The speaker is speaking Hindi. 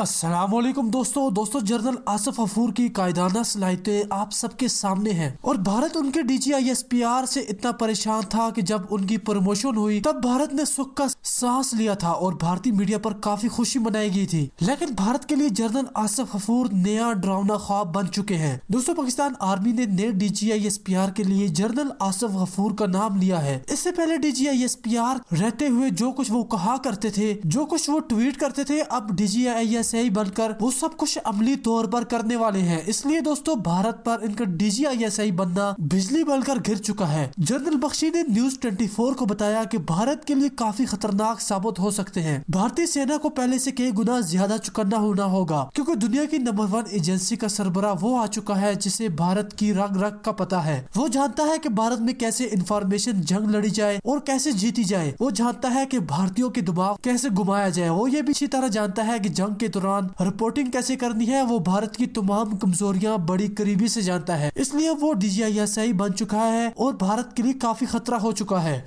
असलम दोस्तों दोस्तों जनरल आसफ अफूर की कायदाना सलाहितें आप सबके सामने हैं और भारत उनके G I S P R से इतना परेशान था कि जब उनकी प्रमोशन हुई तब भारत ने सुख का सांस लिया था और भारतीय मीडिया पर काफी खुशी मनाई गई थी लेकिन भारत के लिए जनरल आसफ अफूर नया डरावना ख्वाब बन चुके हैं दोस्तों पाकिस्तान आर्मी ने नए D G I S P R के लिए जनरल आसफ गफूर का नाम लिया है इससे पहले D G I S P R रहते हुए जो कुछ वो कहा करते थे जो कुछ वो ट्वीट करते थे अब डी जी आई एस से ही बनकर वो सब कुछ अमली तौर पर करने वाले हैं इसलिए दोस्तों भारत पर इनका डीजीआईएसआई बनना बिजली बनकर घिर चुका है जनरल बख्शी ने न्यूज 24 को बताया कि भारत के लिए काफी खतरनाक साबित हो सकते हैं भारतीय सेना को पहले से कई गुना ज्यादा चुकन्ना होना होगा क्योंकि दुनिया की नंबर वन एजेंसी का सरबरा वो आ चुका है जिसे भारत की रंग रंग का पता है वो जानता है की भारत में कैसे इंफॉर्मेशन जंग लड़ी जाए और कैसे जीती जाए वो जानता है की भारतीयों के दिमाग कैसे घुमाया जाए वो ये भी इसी तरह जानता है की जंग के दौरान रिपोर्टिंग कैसे करनी है वो भारत की तमाम कमजोरिया बड़ी करीबी से जानता है इसलिए वो D G I S I बन चुका है और भारत के लिए काफी खतरा हो चुका है